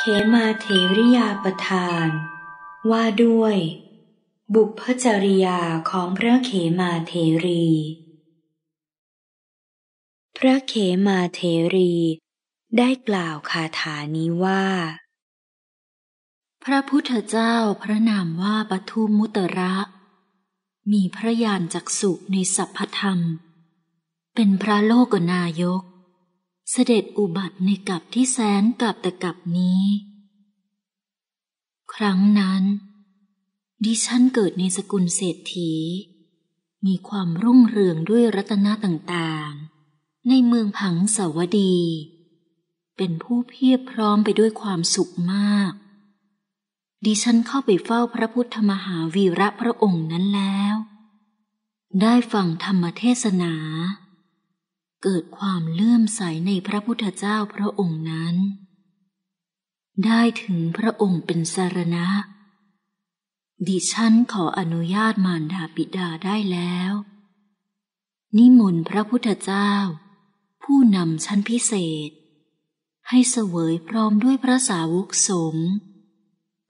เขมาเทริยาประทาน ว่าด้วย บุพจริยาของพระเขมาเทรี พระเขมาเทรีได้กล่าวคาถานี้ว่า พระพุทธเจ้าพระนามว่าปทุมมุตระ มีพระญาณจักสุในสัพพธรรม เป็นพระโลกนายกเสด็จอุบัติในกับที่แสนกับแต่กับนี้ ครั้งนั้น ดิฉันเกิดในสกุลเศรษฐี มีความรุ่งเรืองด้วยรัตนะต่างๆ ในเมืองผังสาวดี เป็นผู้เพียบพร้อมไปด้วยความสุขมาก ดิฉันเข้าไปเฝ้าพระพุทธมหาวีระพระองค์นั้นแล้ว ได้ฟังธรรมเทศนาเกิดความเลื่อมใสในพระพุทธเจ้าพระองค์นั้น ได้ถึงพระองค์เป็นสารณะ ดิฉันขออนุญาตมารดาปิดาได้แล้ว นิมนต์พระพุทธเจ้า ผู้นำชั้นพิเศษ ให้เสวยพร้อมด้วยพระสาวกสง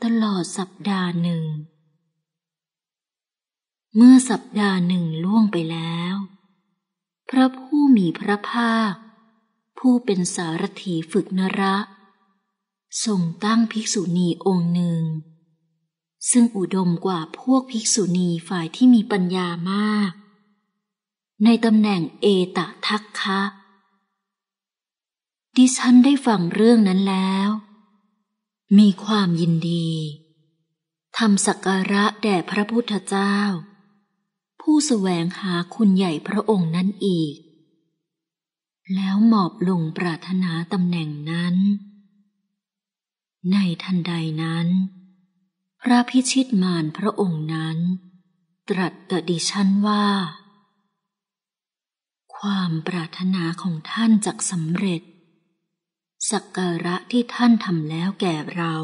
ตลอดสัปดาห์หนึ่ง เมื่อสัปดาห์หนึ่งล่วงไปแล้วพระผู้มีพระภาค ผู้เป็นสารถีฝึกนระทรงตั้งภิกษุณีองค์หนึ่ง ซึ่งอุดมกว่าพวกภิกษุณีฝ่ายที่มีปัญญามาก ในตำแหน่งเอตทักคะ ดิฉันได้ฟังเรื่องนั้นแล้ว มีความยินดีทำสักการะแด่พระพุทธเจ้าผู้สแสวงหาคุณใหญ่พระองค์นั้นอีก แล้วหมอบลงปรารถนาตำแหน่งนั้น ในทันใดนั้น พระพิชิตมารพระองค์นั้น ตรัสกับดิฉันว่า ความปรารถนาของท่านจักสำเร็จ สักการะที่ท่านทำแล้วแก่เรา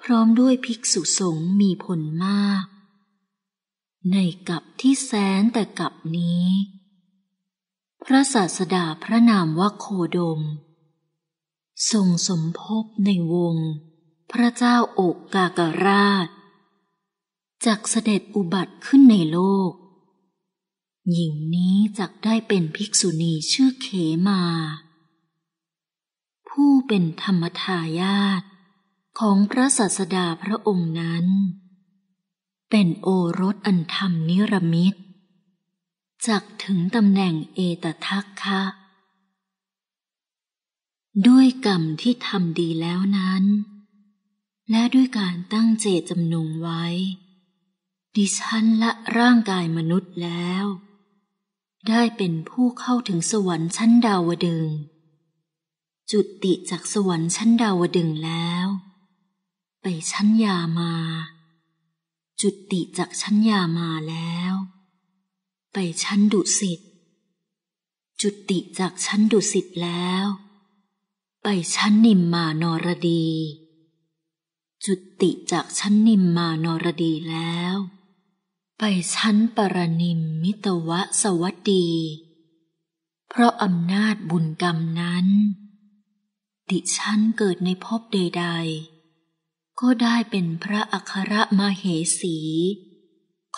พร้อมด้วยภิกษุสงฆ์มีผลมากในกับที่แสนแต่กับนี้ พระศาสดาพระนามวโคโคดมทรงสมภพในวง พระเจ้าอกกากราชจากเสด็จอุบัติขึ้นในโลก หญิงนี้จักได้เป็นภิกษุณีชื่อเขมา ผู้เป็นธรรมทายาทของพระศาสดาพระองค์นั้นเป็นโอรสอันธรรมนิรมิตจักถึงตำแหน่งเอตทักคะ ด้วยกรรมที่ทำดีแล้วนั้น และด้วยการตั้งเจตจำนงไว้ ดิฉันละร่างกายมนุษย์แล้ว ได้เป็นผู้เข้าถึงสวรรค์ชั้นดาวดึงจุติจากสวรรค์ชั้นดาวดึงแล้ว ไปชั้นยามาจุติจากชั้นยามาแล้ว ไปชั้นดุสิต จุติจากชั้นดุสิตแล้ว ไปชั้นนิมมานรดี จุติจากชั้นนิมมานรดีแล้ว ไปชั้นปรนิมมิตวะสวัสดี เพราะอำนาจบุญกรรมนั้นดิฉันเกิดในภพใดๆก็ได้เป็นพระอัครมเหสี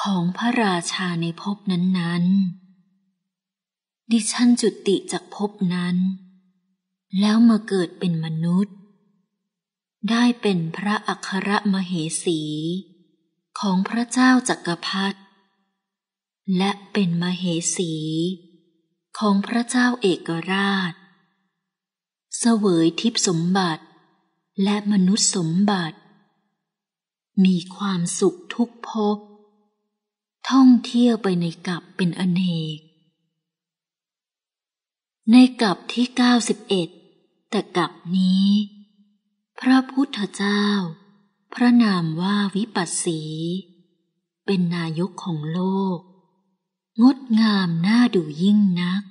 ของพระราชาในภพนั้นๆดิฉันจุติจากภพนั้น แล้วมาเกิดเป็นมนุษย์ ได้เป็นพระอัครมเหสี ของพระเจ้าจักรพรรดิและเป็นมเหสี ของพระเจ้าเอกราช เสวยทิพสมบัติและมนุษย์สมบัติมีความสุขทุกภพท่องเที่ยวไปในกับเป็นอเนก ในกับที่เเก้าสิบอ็ดแต่กับนี้ พระพุทธเจ้า พระนามว่าวิปัสสี เป็นนายกของโลก งดงามน่าดูยิ่งนัก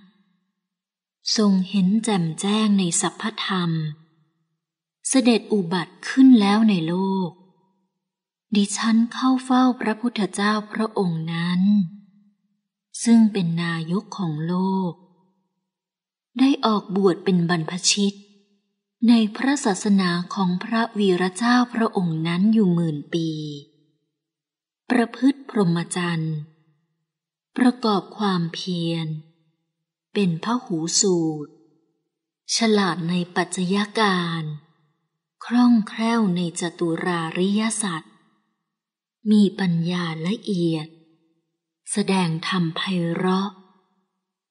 ทรงเห็นแจ่มแจ้งในสัพพธรรม เสด็จอุบัติขึ้นแล้วในโลกดิฉันเข้าเฝ้าพระพุทธเจ้าพระองค์นั้น ซึ่งเป็นนายกของโลก ได้ออกบวชเป็นบรรพชิต ในพระศาสนาของพระวีรเจ้าพระองค์นั้นอยู่หมื่นปี ประพฤติพรหมจรรย์ประกอบความเพียร เป็นพระหูสูตร ฉลาดในปัจจัยการคล่องแคล่วในจตุราริยศาสตร์มีปัญญาละเอียด แสดงธรรมไพเราะ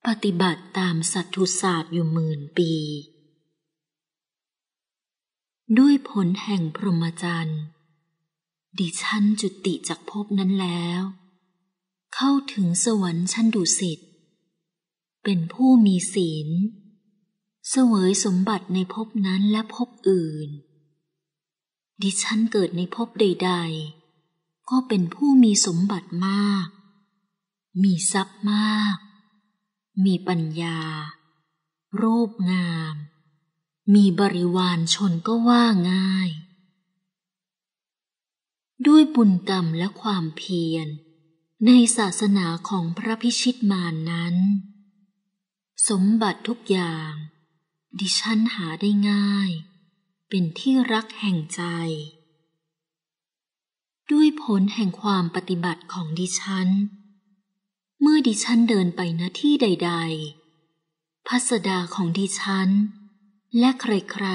ปฏิบัติตามสัตธุศาสตร์อยู่หมื่นปี ด้วยผลแห่งพรหมจรรย์ ดิฉันจุติจากภพนั้นแล้ว เข้าถึงสวรรค์ชั้นดุสิตเป็นผู้มีศีลเสวยสมบัติในภพนั้นและภพอื่น ดิฉันเกิดในภพใดๆก็เป็นผู้มีสมบัติมาก มีทรัพย์มาก มีปัญญารูปงาม มีบริวารชนก็ว่าง่าย ด้วยบุญกรรมและความเพียรในศาสนาของพระพิชิตมานนั้น สมบัติทุกอย่าง ดิฉันหาได้ง่าย เป็นที่รักแห่งใจด้วยผลแห่งความปฏิบัติของดิฉัน เมื่อดิฉันเดินไปณที่ใดๆพัสดาของดิฉัน และใคร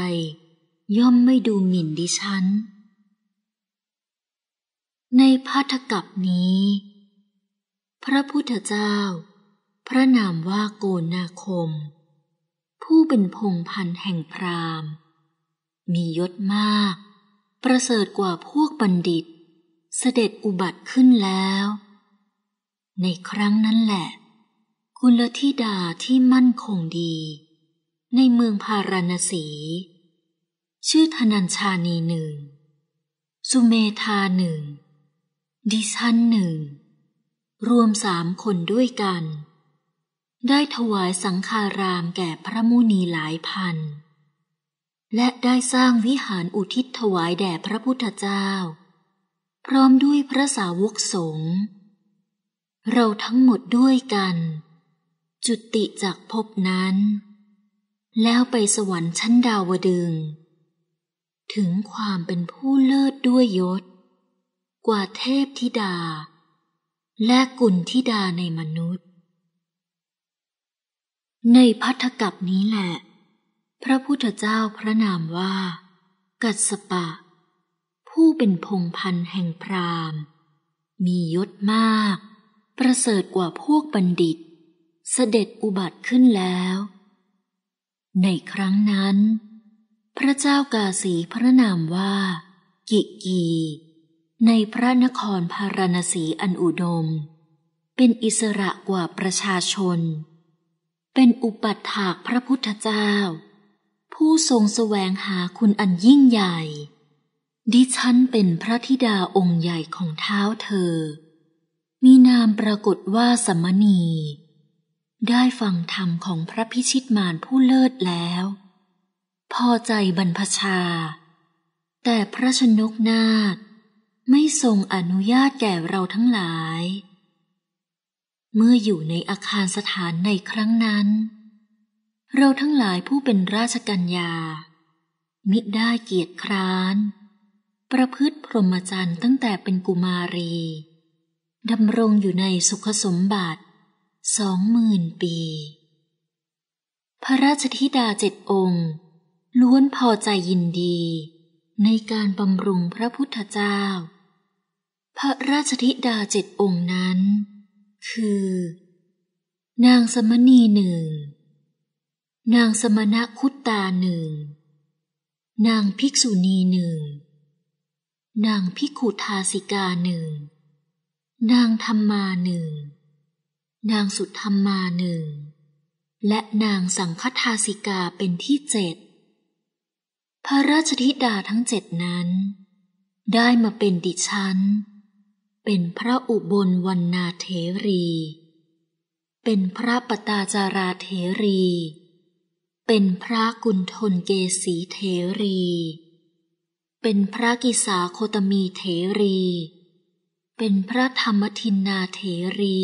ๆ ย่อมไม่ดูหมิ่นดิฉัน ในพัทธกับนี้ พระพุทธเจ้า พระนามว่าโกนาคม ผู้เป็นพงพันแห่งพราม มียศมาก ประเสริฐกว่าพวกบัณฑิตเสด็จอุบัติขึ้นแล้ว ในครั้งนั้นแหละกุลธิดาที่มั่นคงดี ในเมืองพารณสี ชื่อธนัญชานีหนึ่ง สุเมธาหนึ่ง ดิชันหนึ่ง รวมสามคนด้วยกัน ได้ถวายสังฆารามแก่พระมุนีหลายพัน และได้สร้างวิหารอุทิศถวายแด่พระพุทธเจ้าพร้อมด้วยพระสาวกสงฆ์เราทั้งหมดด้วยกัน จุติจากภพนั้น แล้วไปสวรรค์ชั้นดาวดึง ถึงความเป็นผู้เลิศด้วยยศ กว่าเทพธิดา และกุลธิดาในมนุษย์ ในพัทธกับนี้แหละ พระพุทธเจ้าพระนามว่า กัสปะผู้เป็นพงพันแห่งพราหมณ์มียศมาก ประเสริฐกว่าพวกบัณฑิต เสด็จอุบัติขึ้นแล้ว ในครั้งนั้น พระเจ้ากาสีพระนามว่า กิกี ในพระนครพารณสีอันอุดม เป็นอิสระกว่าประชาชน เป็นอุปัฏฐากพระพุทธเจ้า ผู้ทรงสแสวงหาคุณอันยิ่งใหญ่ดิฉันเป็นพระธิดาองค์ใหญ่ของเท้าเธอ มีนามปรากฏว่าสมณี ได้ฟังธรรมของพระพิชิตมารผู้เลิศแล้ว พอใจบรรพชา แต่พระชนกนาคไม่ทรงอนุญาตแก่เราทั้งหลาย เมื่ออยู่ในอาคารสถานในครั้งนั้น เราทั้งหลายผู้เป็นราชกัญญา มิได้เกียรติคร้านประพฤติพรหมจรรย์ตั้งแต่เป็นกุมารี ดำรงอยู่ในสุขสมบัติสองหมื่นปี พระราชธิดาเจ็ดองค์ ล้วนพอใจยินดี ในการบำรุงพระพุทธเจ้า พระราชธิดาเจ็ดองค์นั้น คือ นางสมณีหนึ่งนางสมณคุตตาหนึ่งนางภิกษุณีหนึ่งนางพิขุทาสิกาหนึ่ง นางธรรมาหนึ่ง นางสุธรรมาหนึ่ง และนางสังคทาสิกาเป็นที่เจ็ด พระราชธิดาทั้งเจ็ดนั้น ได้มาเป็นดิฉัน เป็นพระอุบลวันนาเทรี เป็นพระปตาจาราเทรี เป็นพระกุณฑลเกษีเทรีเป็นพระกิสาโคตมีเถรี เป็นพระธรรมทินนาเถรี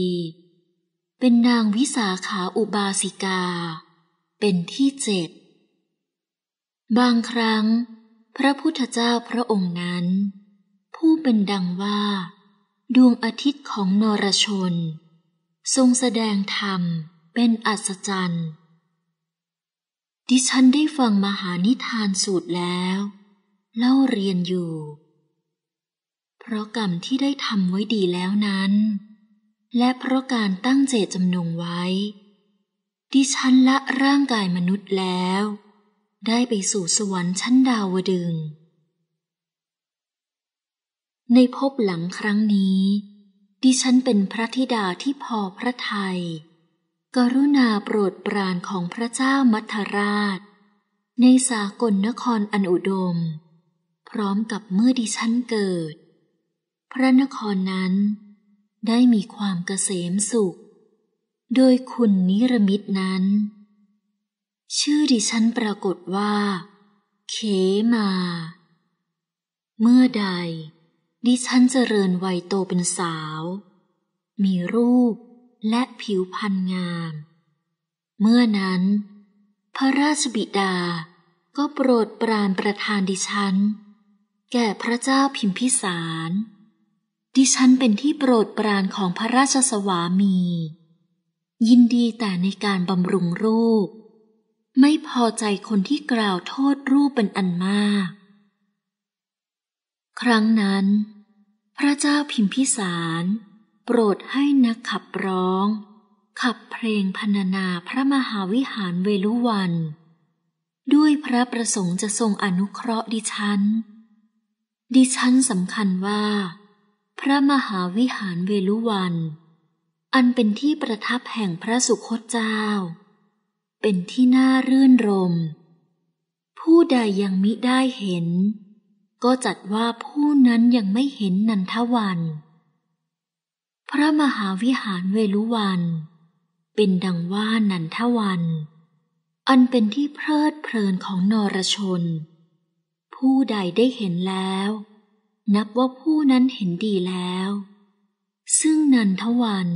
เป็นนางวิสาขาอุบาสิกา เป็นที่เจ็ด บางครั้งพระพุทธเจ้าพระองค์นั้น ผู้เป็นดังว่า ดวงอาทิตย์ของนรชน ทรงแสดงธรรมเป็นอัศจรรย์ ดิฉันได้ฟังมหานิทานสูตรแล้วเล่าเรียนอยู่ เพราะกรรมที่ได้ทำไว้ดีแล้วนั้น และเพราะการตั้งเจตจำนงไว้ ดิฉันละร่างกายมนุษย์แล้ว ได้ไปสู่สวรรค์ชั้นดาวดึง ในภพหลังครั้งนี้ ดิฉันเป็นพระธิดาที่พอพระทยัย กรุณาโปรดปรานของพระเจ้ามัทราช ในสากลนครอันอุดมพร้อมกับเมื่อดิฉันเกิด พระนครนั้นได้มีความเกษมสุข โดยคุณนิรมิตนั้น ชื่อดิฉันปรากฏว่า เขมา เมื่อใดดิฉันเจริญวัยโตเป็นสาว มีรูปและผิวพรรณงาม เมื่อนั้นพระราชบิดาก็โปรดปรานประทานดิฉันแก่พระเจ้าพิมพิสาร ดิฉันเป็นที่โปรดปรานของพระราชสวามี ยินดีแต่ในการบำรุงรูป ไม่พอใจคนที่กล่าวโทษรูปเป็นอันมาก ครั้งนั้น พระเจ้าพิมพิสารโปรดให้นักขับร้อง ขับเพลงพรรณนาพระมหาวิหารเวลุวัน ด้วยพระประสงค์จะทรงอนุเคราะห์ดิฉันดิฉันสำคัญว่า พระมหาวิหารเวลุวัน อันเป็นที่ประทับแห่งพระสุคตเจ้า เป็นที่น่ารื่นรม ผู้ใดยังมิได้เห็นก็จัดว่าผู้นั้นยังไม่เห็นนันทวัน พระมหาวิหารเวลุวัน เป็นดังว่านันทวัน อันเป็นที่เพลิดเพลินของนรชนผู้ใดได้เห็นแล้ว นับว่าผู้นั้นเห็นดีแล้ว ซึ่งนันทวัน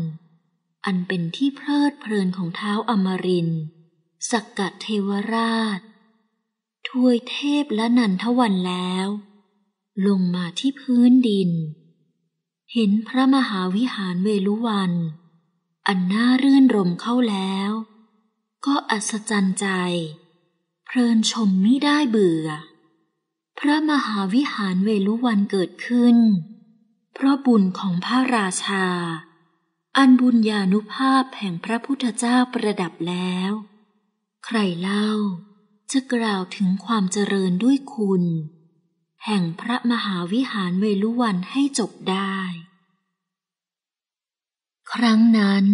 อันเป็นที่เพลิดเพลินของเท้าอมรินสักกะเทวราชถวยเทพและนันทวันแล้ว ลงมาที่พื้นดิน เห็นพระมหาวิหารเวลุวัน อันน่ารื่นรมเข้าแล้ว ก็อัศจรรย์ใจ เพลินชมไม่ได้เบื่อพระมหาวิหารเวลุวันเกิดขึ้น เพราะบุญของพระราชา อันบุญญาณุภาพแห่งพระพุทธเจ้าประดับแล้ว ใครเล่าจะกล่าวถึงความเจริญด้วยคุณ แห่งพระมหาวิหารเวลุวันให้จบได้ ครั้งนั้น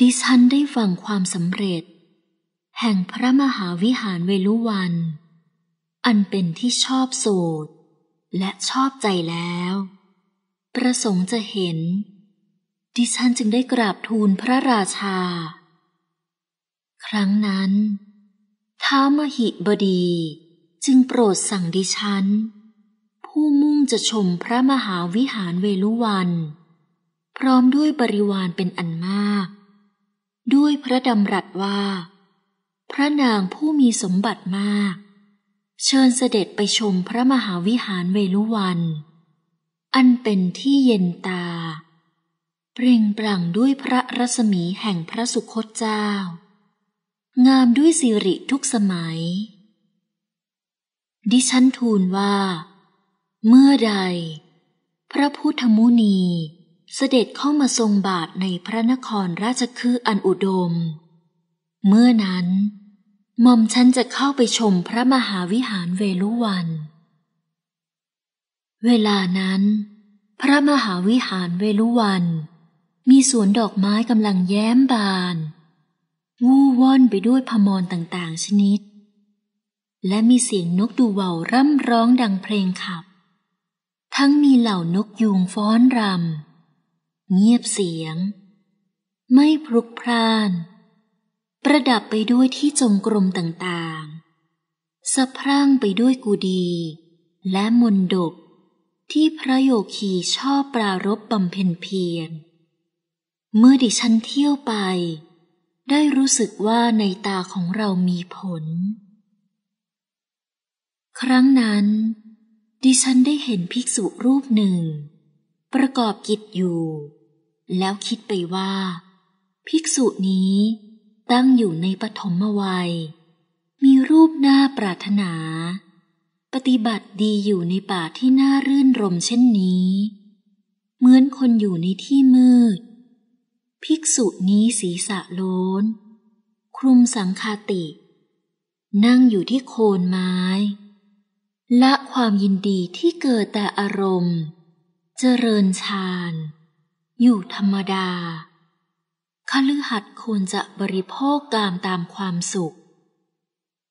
ดิฉันได้ฟังความสำเร็จ แห่งพระมหาวิหารเวลุวันอันเป็นที่ชอบสูตรและชอบใจแล้ว ประสงค์จะเห็น ดิฉันจึงได้กราบทูลพระราชา ครั้งนั้น ท้ามหิบดีจึงโปรดสั่งดิฉัน ผู้มุ่งจะชมพระมหาวิหารเวลุวัน พร้อมด้วยบริวารเป็นอันมาก ด้วยพระดำรัสว่า พระนางผู้มีสมบัติมากเชิญเสด็จไปชมพระมหาวิหารเวลุวัน อันเป็นที่เย็นตา เปล่งปลั่งด้วยพระรัศมีแห่งพระสุคตเจ้า งามด้วยสิริทุกสมัย ดิฉันทูลว่า เมื่อใด พระพุทธมุนีเสด็จเข้ามาทรงบาทในพระนครราชคฤห์อันอุดม เมื่อนั้นหม่อมฉันจะเข้าไปชมพระมหาวิหารเวลุวัน เวลานั้น พระมหาวิหารเวลุวัน มีสวนดอกไม้กำลังแย้มบานวู่ว่อนไปด้วยพมรต่างๆชนิด และมีเสียงนกดูว่าร่ำร้องดังเพลงขับ ทั้งมีเหล่านกยูงฟ้อนรำเงียบเสียง ไม่พลุกพล่านประดับไปด้วยที่จงกรมต่างๆสะพรั่งไปด้วยกูดีและมนดบที่พระโยคีชอบปรารบบำเพ็ญเพียร เมื่อดิฉันเที่ยวไป ได้รู้สึกว่าในตาของเรามีผล ครั้งนั้น ดิฉันได้เห็นภิกษุรูปหนึ่ง ประกอบกิจอยู่ แล้วคิดไปว่า ภิกษุนี้ตั้งอยู่ในปฐมวัย มีรูปหน้าปรารถนา ปฏิบัติดีอยู่ในป่าที่น่ารื่นรมเช่นนี้ เหมือนคนอยู่ในที่มืด ภิกษุนี้ศีรษะโลนคลุมสังคาติ นั่งอยู่ที่โคนไม้ ละความยินดีที่เกิดแต่อารมณ์ เจริญฌาน อยู่ธรรมดาคฤหัสถ์ควรจะบริโภคกามตามความสุข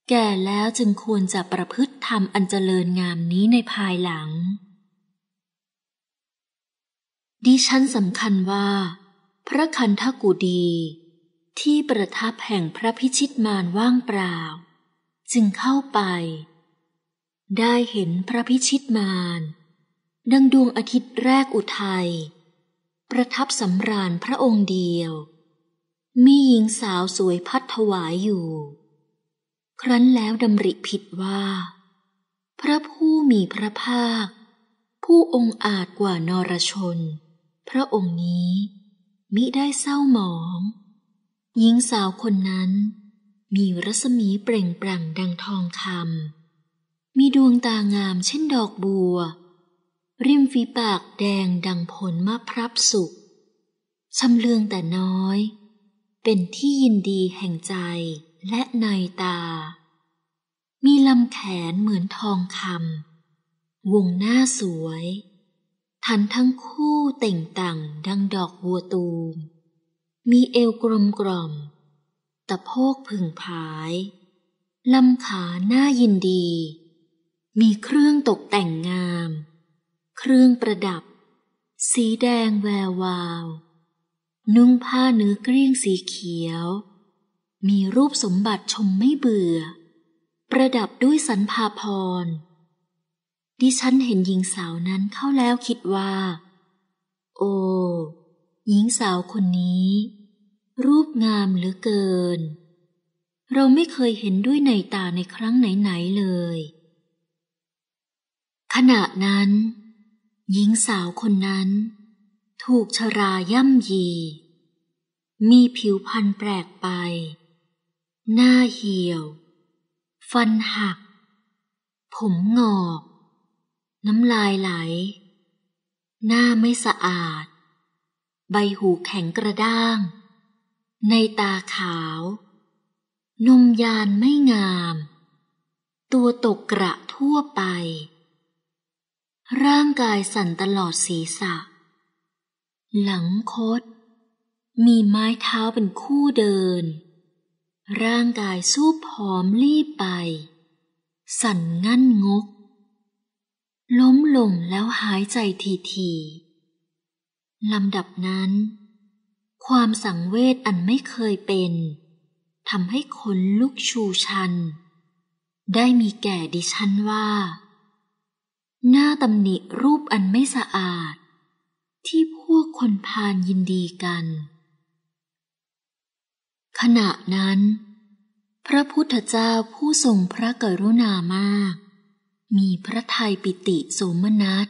แก่แล้วจึงควรจะประพฤติธรรมอันเจริญงามนี้ในภายหลัง ดิฉันสำคัญว่าพระคันธกุดี ที่ประทับแห่งพระพิชิตมารว่างเปล่า จึงเข้าไป ได้เห็นพระพิชิตมาร ดังดวงอาทิตย์แรกอุทัย ประทับสำราญพระองค์เดียวมีหญิงสาวสวยพัดถวายอยู่ ครั้นแล้วดำริผิดว่า พระผู้มีพระภาค ผู้องค์อาจกว่านรชน พระองค์นี้ มิได้เศร้าหมอง หญิงสาวคนนั้น มีรัศมีเปล่งปลั่งดังทองคำมีดวงตางามเช่นดอกบัว ริมฝีปากแดงดังผลมะพร้าวสุกชำเลืองแต่น้อยเป็นที่ยินดีแห่งใจและในตา มีลำแขนเหมือนทองคำ วงหน้าสวย ทันทั้งคู่เต่งต่างดังดอกบัวตูม มีเอวกลมกล่อม ตะโพกผึ่งผาย ลำขาหน้ายินดี มีเครื่องตกแต่งงาม เครื่องประดับ สีแดงแวววาวนุ่งผ้าเนื้อเกลี้ยงสีเขียว มีรูปสมบัติชมไม่เบื่อ ประดับด้วยสันพาพรดิฉันเห็นหญิงสาวนั้นเข้าแล้วคิดว่า โอ้ หญิงสาวคนนี้ รูปงามเหลือเกิน เราไม่เคยเห็นด้วยในตาในครั้งไหนๆเลย ขณะนั้น หญิงสาวคนนั้นถูกชราย่ำยี มีผิวพรรณแปลกไป หน้าเหี่ยว ฟันหัก ผมงอก น้ำลายไหล หน้าไม่สะอาด ใบหูแข็งกระด้าง ในตาขาว นมยานไม่งาม ตัวตกกระทั่วไป ร่างกายสั่นตลอดศีรษะหลังคดมีไม้เท้าเป็นคู่เดิน ร่างกายสู้ผอมรีบไป สั่นงั่นงก ล้มลงแล้วหายใจทีทีลำดับนั้น ความสังเวชอันไม่เคยเป็นทำให้คนลุกชูชัน ได้มีแก่ดิฉันว่า หน้าตำหนิรูปอันไม่สะอาดที่พวกคนพานยินดีกัน ขณะนั้น พระพุทธเจ้าผู้ทรงพระกรุณามาก มีพระทัยปิติโสมนัส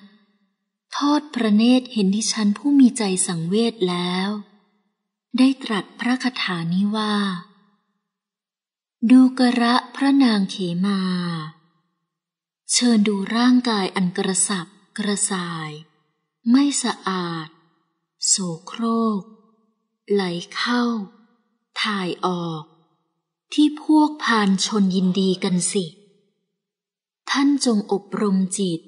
ทอดพระเนตรเห็นดิฉันผู้มีใจสังเวชแล้ว ได้ตรัสพระคาถานี้ว่า ดูกระพระนางเขมา เชิญดูร่างกายอันกระสับกระส่ายไม่สะอาด โสโครก ไหลเข้า ถ่ายออก ที่พวกพานชนยินดีกันสิ ท่านจงอบรมจิต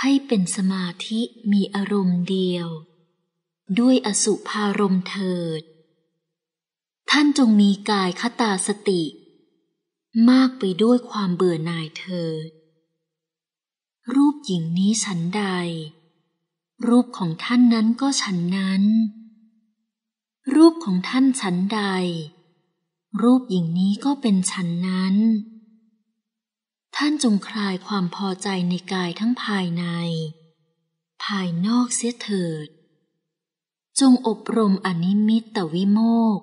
ให้เป็นสมาธิมีอารมณ์เดียว ด้วยอสุภารมเถิด ท่านจงมีกายคตาสติ มากไปด้วยความเบื่อหน่ายเถิดรูปหญิงนี้ฉันใดรูปของท่านนั้นก็ฉันนั้น รูปของท่านฉันใด รูปหญิงนี้ก็เป็นฉันนั้น ท่านจงคลายความพอใจในกายทั้งภายใน ภายนอกเสียเถิด จงอบรมอนิมิตตวิโมก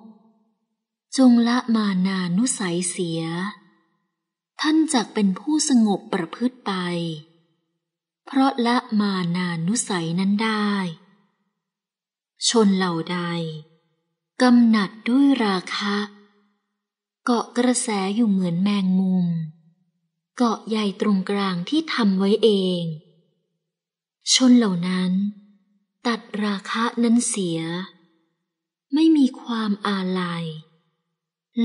จงละมานานุสัยเสีย ท่านจักเป็นผู้สงบประพฤติไปเพราะละมานานุสัยนั้นได้ ชนเหล่าใดกำหนัดด้วยราคะ เกาะกระแสอยู่เหมือนแมงมุม เกาะใหญ่ตรงกลางที่ทำไว้เอง ชนเหล่านั้น ตัดราคะนั้นเสีย ไม่มีความอาลัย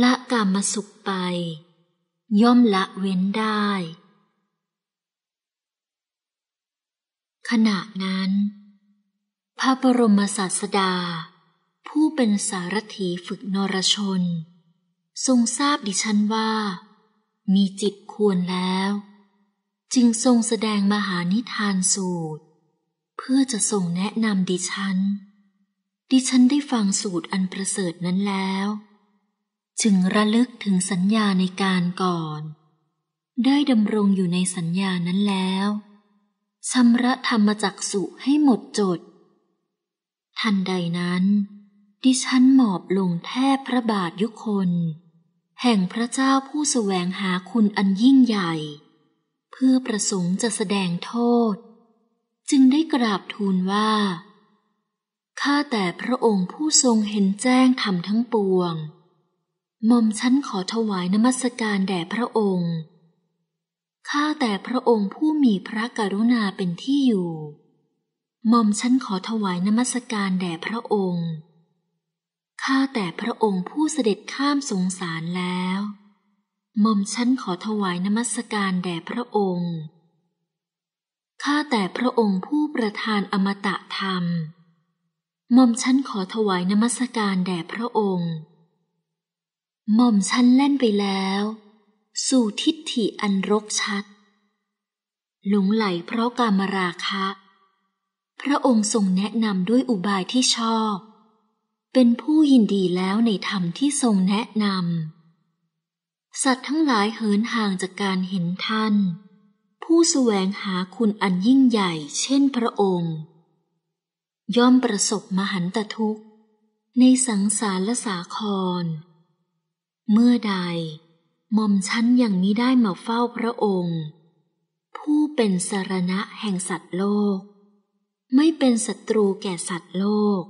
ละกามสุขไป ย่อมละเว้นได้ขณะนั้นพระบรมศาสดา ผู้เป็นสารถีฝึกนรชน ทรงทราบดิฉันว่า มีจิตควรแล้ว จึงทรงแสดงมหานิทานสูตร เพื่อจะทรงแนะนำดิฉัน ดิฉันได้ฟังสูตรอันประเสริฐนั้นแล้ว จึงระลึกถึงสัญญาในการก่อน ได้ดำรงอยู่ในสัญญานั้นแล้วชำระธรรมจักสุให้หมดจด ทันใดนั้น ดิฉันหมอบลงแทบพระบาทยุคนแห่งพระเจ้าผู้สแสวงหาคุณอันยิ่งใหญ่ เพื่อประสงค์จะแสดงโทษ จึงได้กราบทูลว่า ข้าแต่พระองค์ผู้ทรงเห็นแจ้งธรรมทั้งปวงหม่อมฉันขอถวายนมัสการแด่พระองค์ข้าแต่พระองค์ผู้มีพระกรุณาเป็นที่อยู่หม่อมฉันขอถวายนมัสการแด่พระองค์ ข้าแต่พระองค์ผู้เสด็จข้ามสงสารแล้วหม่อมฉันขอถวายนมัสการแด่พระองค์ ข้าแต่พระองค์ผู้ประทานอมตะธรรมหม่อมฉันขอถวายนมัสการแด่พระองค์หม่อมฉันเล่นไปแล้วสู่ทิฏฐิอันรกชัด หลงไหลเพราะกามราคะ พระองค์ทรงแนะนำด้วยอุบายที่ชอบ เป็นผู้ยินดีแล้วในธรรมที่ทรงแนะนำสัตว์ทั้งหลายเหินห่างจากการเห็นท่าน ผู้แสวงหาคุณอันยิ่งใหญ่เช่นพระองค์ ย่อมประสบมหันตทุกข์ ในสังสารสาคร เมื่อใดหม่อมชั้นอย่างนี้ได้มาเฝ้าพระองค์ ผู้เป็นสารณะแห่งสัตว์โลก ไม่เป็นศัตรูแก่สัตว์โลก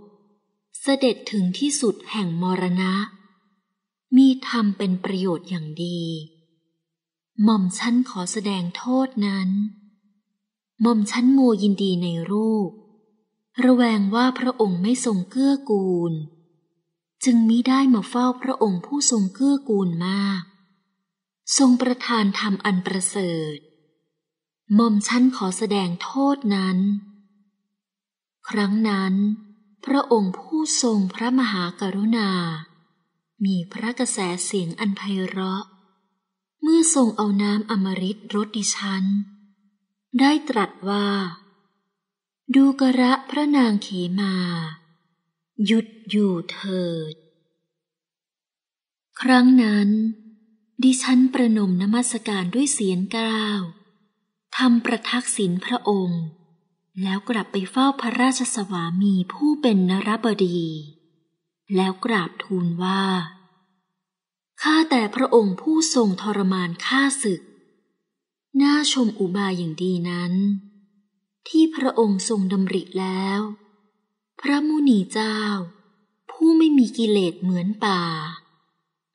เสด็จถึงที่สุดแห่งมรณะ มีธรรมเป็นประโยชน์อย่างดีหม่อมชั้นขอแสดงโทษนั้นหม่อมชั้นมยินดีในรูประแวงว่าพระองค์ไม่ทรงเกื้อกูล จึงมิได้มาเฝ้าพระองค์ผู้ทรงเกื้อกูลมากทรงประทานธรรมอันประเสริฐหม่อมชั้นขอแสดงโทษนั้น ครั้งนั้น พระองค์ผู้ทรงพระมหากรุณา มีพระกระแสเสียงอันไพเราะ เมื่อทรงเอาน้ำอมฤตรสดิฉัน ได้ตรัสว่า ดูกระพระนางเขมาหยุดอยู่เถิด ครั้งนั้นดิฉันประนมนมัสการด้วยเสียงกล่าว ทำประทักษิณพระองค์ แล้วกลับไปเฝ้าพระราชสวามีผู้เป็นนรบดี แล้วกราบทูลว่า ข้าแต่พระองค์ผู้ทรงทรมานข้าศึก น่าชมอุบายอย่างดีนั้น ที่พระองค์ทรงดำริแล้ว พระมุนีเจ้า ผู้ไม่มีกิเลสเหมือนป่า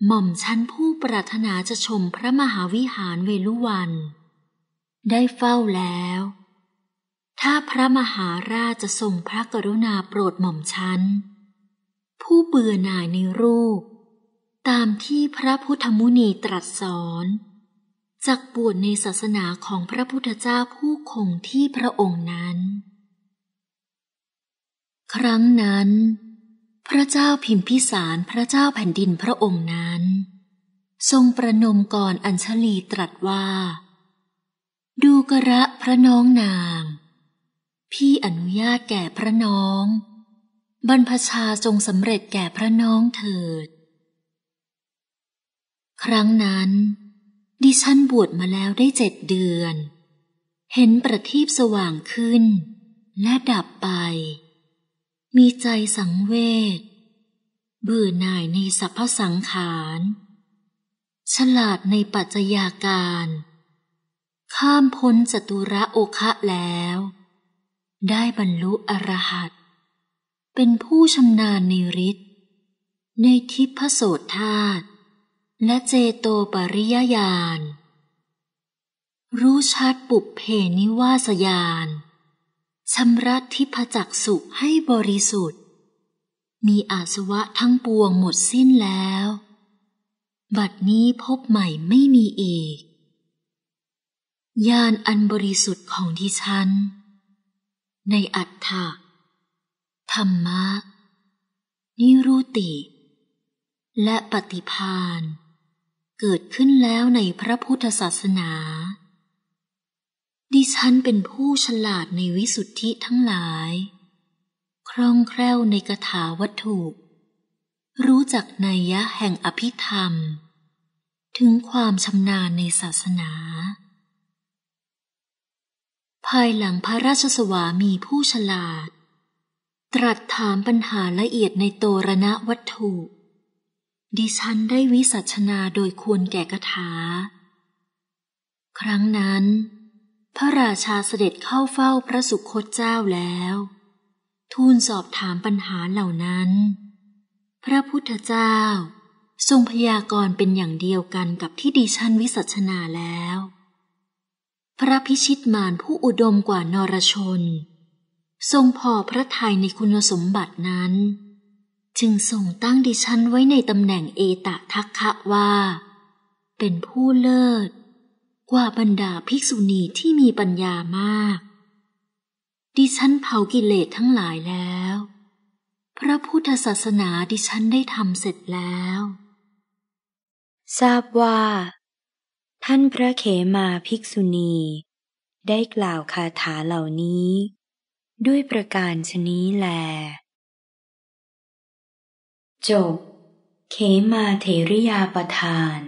หม่อมชั้นผู้ปรารถนาจะชมพระมหาวิหารเวลุวันได้เฝ้าแล้ว ถ้าพระมหาราชจะทรงพระกรุณาโปรดหม่อมชั้นผู้เบื่อหน่ายในรูป ตามที่พระพุทธมุนีตรัสสอนจักบวชในศาสนาของพระพุทธเจ้าผู้คงที่พระองค์นั้น ครั้งนั้นพระเจ้าพิมพิสารพระเจ้าแผ่นดินพระองค์นั้น ทรงประนมก่อนอัญชลีตรัสว่า ดูกระพระน้องนาง พี่อนุญาตแก่พระน้อง บรรพชาทรงสำเร็จแก่พระน้องเถิด ครั้งนั้น ดิฉันบวชมาแล้วได้เจ็ดเดือน เห็นประทีปสว่างขึ้นและดับไปมีใจสังเวชเบื่อหน่ายในสรรพสังขาร ฉลาดในปัจจยาการ ข้ามพ้นจตุระโอคะแล้ว ได้บรรลุอรหัตเป็นผู้ชำนาญในฤทธิ์ในทิพโสธาตและเจโตปริยญาณรู้ชัดปุบเพนิวาสยานชำระทิพจักสุให้บริสุทธิ์ มีอาสวะทั้งปวงหมดสิ้นแล้ว บัดนี้พบใหม่ไม่มีอีกญาณอันบริสุทธิ์ของดิฉัน ในอัฏฐะธรรมะ นิรุติ และปฏิพานเกิดขึ้นแล้วในพระพุทธศาสนาดิฉันเป็นผู้ฉลาดในวิสุทธิทั้งหลายคล่องแคล่วในกถาวัตถุ รู้จักนัยยะแห่งอภิธรรม ถึงความชำนาญในศาสนา ภายหลังพระราชสวามีผู้ฉลาด ตรัสถามปัญหาละเอียดในโตรณวัตถุ ดิฉันได้วิสัชนาโดยควรแก่กถา ครั้งนั้นพระราชาเสด็จเข้าเฝ้าพระสุคตเจ้าแล้ว ทูลสอบถามปัญหาเหล่านั้น พระพุทธเจ้า ทรงพยากรณ์เป็นอย่างเดียวกันกับที่ดิฉันวิสัชนาแล้ว พระพิชิตมารผู้อุดมกว่านรชน ทรงพอพระทัยในคุณสมบัตินั้น จึงทรงตั้งดิฉันไว้ในตำแหน่งเอตะทักคะว่า เป็นผู้เลิศกว่าบรรดาภิกษุณีที่มีปัญญามาก ดิฉันเผากิเลสทั้งหลายแล้ว พระพุทธศาสนาดิฉันได้ทำเสร็จแล้ว ทราบว่า ท่านพระเขมาภิกษุณี ได้กล่าวคาถาเหล่านี้ ด้วยประการชนี้แล จบเขมาเทริยาประทาน